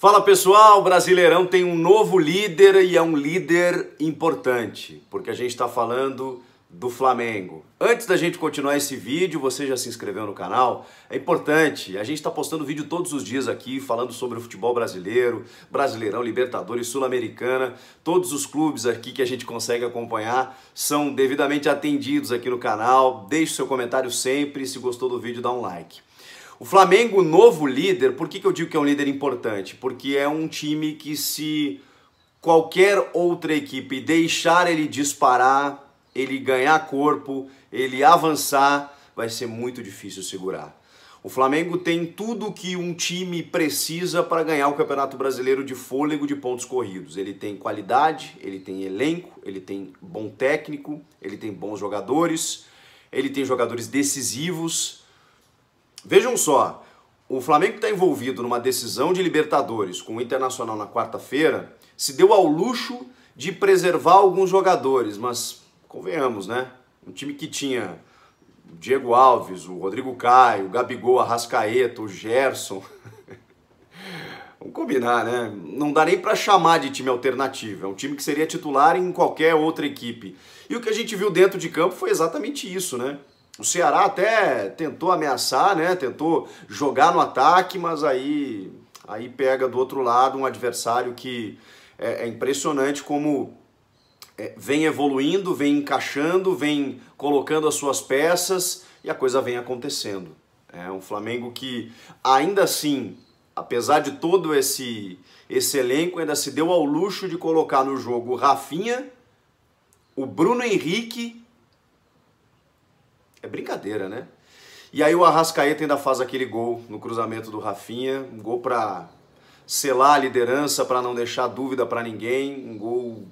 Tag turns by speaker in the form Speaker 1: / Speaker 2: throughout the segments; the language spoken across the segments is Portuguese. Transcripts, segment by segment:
Speaker 1: Fala pessoal, o Brasileirão tem um novo líder e é um líder importante, porque a gente está falando do Flamengo. Antes da gente continuar esse vídeo, você já se inscreveu no canal? É importante, a gente está postando vídeo todos os dias aqui falando sobre o futebol brasileiro, Brasileirão, Libertadores, Sul-Americana. Todos os clubes aqui que a gente consegue acompanhar são devidamente atendidos aqui no canal. Deixe seu comentário sempre, se gostou do vídeo dá um like. O Flamengo, novo líder, por que, que eu digo que é um líder importante? Porque é um time que, se qualquer outra equipe deixar ele disparar, ele ganhar corpo, ele avançar, vai ser muito difícil segurar. O Flamengo tem tudo que um time precisa para ganhar o Campeonato Brasileiro de fôlego de pontos corridos. Ele tem qualidade, ele tem elenco, ele tem bom técnico, ele tem bons jogadores, ele tem jogadores decisivos, Vejam só, o Flamengo está envolvido numa decisão de Libertadores com o Internacional na quarta-feira, se deu ao luxo de preservar alguns jogadores, mas convenhamos, né? Um time que tinha o Diego Alves, o Rodrigo Caio, o Gabigol, a Rascaeta, o Gerson. Vamos combinar, né? Não dá nem para chamar de time alternativo. É um time que seria titular em qualquer outra equipe. E o que a gente viu dentro de campo foi exatamente isso, né? O Ceará até tentou ameaçar, né? Tentou jogar no ataque, mas aí aí pega do outro lado um adversário que é, é impressionante como é, vem evoluindo, vem encaixando, vem colocando as suas peças e a coisa vem acontecendo. É um Flamengo que ainda assim, apesar de todo esse esse elenco, ainda se deu ao luxo de colocar no jogo Rafinha, o Bruno Henrique brincadeira, né? E aí o Arrascaeta ainda faz aquele gol no cruzamento do Rafinha, um gol para selar a liderança, para não deixar dúvida para ninguém, um gol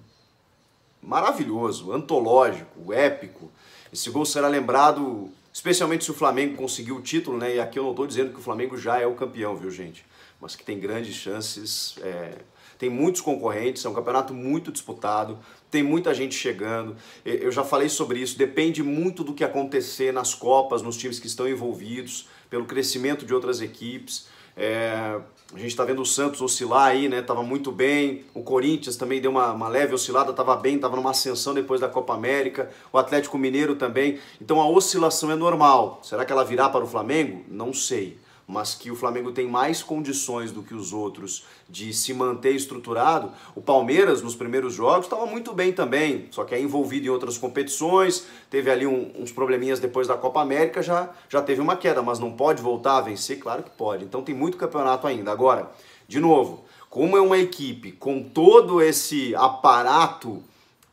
Speaker 1: maravilhoso, antológico, épico. Esse gol será lembrado especialmente se o Flamengo conseguir o título, né? E aqui eu não estou dizendo que o Flamengo já é o campeão, viu, gente? Mas que tem grandes chances. É tem muitos concorrentes, é um campeonato muito disputado, tem muita gente chegando. Eu já falei sobre isso, depende muito do que acontecer nas Copas, nos times que estão envolvidos, pelo crescimento de outras equipes. É, a gente está vendo o Santos oscilar aí, né? Tava muito bem. O Corinthians também deu uma, uma leve oscilada, estava bem, estava numa ascensão depois da Copa América. O Atlético Mineiro também. Então a oscilação é normal. Será que ela virá para o Flamengo? Não sei mas que o Flamengo tem mais condições do que os outros de se manter estruturado. O Palmeiras, nos primeiros jogos, estava muito bem também, só que é envolvido em outras competições, teve ali um, uns probleminhas depois da Copa América, já, já teve uma queda, mas não pode voltar a vencer? Claro que pode. Então tem muito campeonato ainda. Agora, de novo, como é uma equipe com todo esse aparato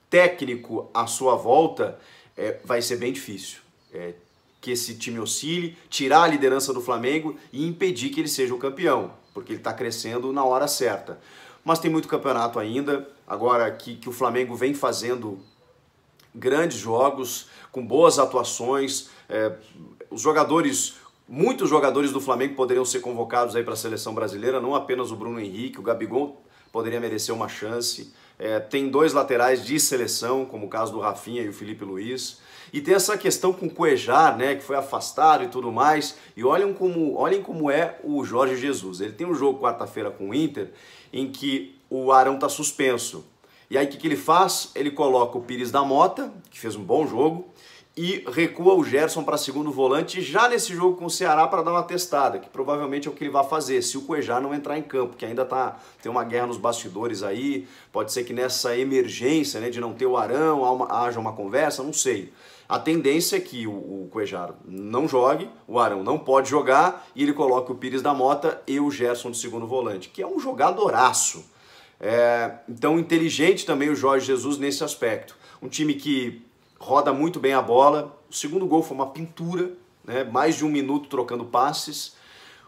Speaker 1: técnico à sua volta, é, vai ser bem difícil. É, que esse time oscile, tirar a liderança do Flamengo e impedir que ele seja o campeão, porque ele está crescendo na hora certa. Mas tem muito campeonato ainda, agora que, que o Flamengo vem fazendo grandes jogos, com boas atuações, é, os jogadores Muitos jogadores do Flamengo poderiam ser convocados aí para a seleção brasileira, não apenas o Bruno Henrique, o Gabigol poderia merecer uma chance. É, tem dois laterais de seleção, como o caso do Rafinha e o Felipe Luiz. E tem essa questão com o Cuejar, né, que foi afastado e tudo mais. E olhem como, olhem como é o Jorge Jesus. Ele tem um jogo quarta-feira com o Inter em que o Arão está suspenso. E aí o que, que ele faz? Ele coloca o Pires da Mota, que fez um bom jogo, e recua o Gerson para segundo volante já nesse jogo com o Ceará para dar uma testada, que provavelmente é o que ele vai fazer, se o Cuejá não entrar em campo, que ainda tá tem uma guerra nos bastidores aí, pode ser que nessa emergência, né, de não ter o Arão, haja uma conversa, não sei. A tendência é que o, o Cuejar não jogue, o Arão não pode jogar e ele coloca o Pires da Mota e o Gerson de segundo volante, que é um jogadoraço é, então, inteligente também o Jorge Jesus nesse aspecto. Um time que roda muito bem a bola. O segundo gol foi uma pintura, né? mais de um minuto trocando passes.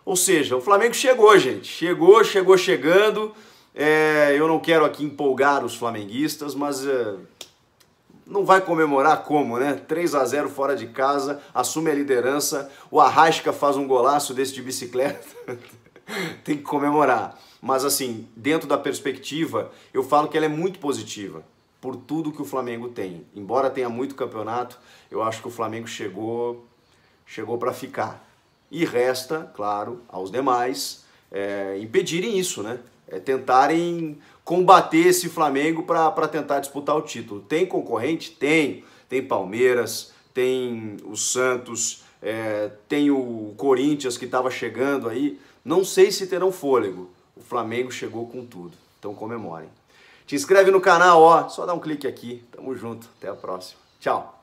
Speaker 1: Ou seja, o Flamengo chegou, gente. Chegou, chegou chegando. É, eu não quero aqui empolgar os flamenguistas, mas é, não vai comemorar como, né? 3 a 0 fora de casa, assume a liderança. O Arrasca faz um golaço desse de bicicleta. tem que comemorar. Mas assim, dentro da perspectiva, eu falo que ela é muito positiva por tudo que o Flamengo tem. Embora tenha muito campeonato, eu acho que o Flamengo chegou chegou para ficar. E resta, claro, aos demais é, impedirem isso, né? É, tentarem combater esse Flamengo para tentar disputar o título. Tem concorrente? Tem. Tem Palmeiras, tem o Santos, é, tem o Corinthians que estava chegando aí. Não sei se terão fôlego. O Flamengo chegou com tudo. Então comemorem. Te inscreve no canal, ó. Só dá um clique aqui. Tamo junto. Até a próxima. Tchau.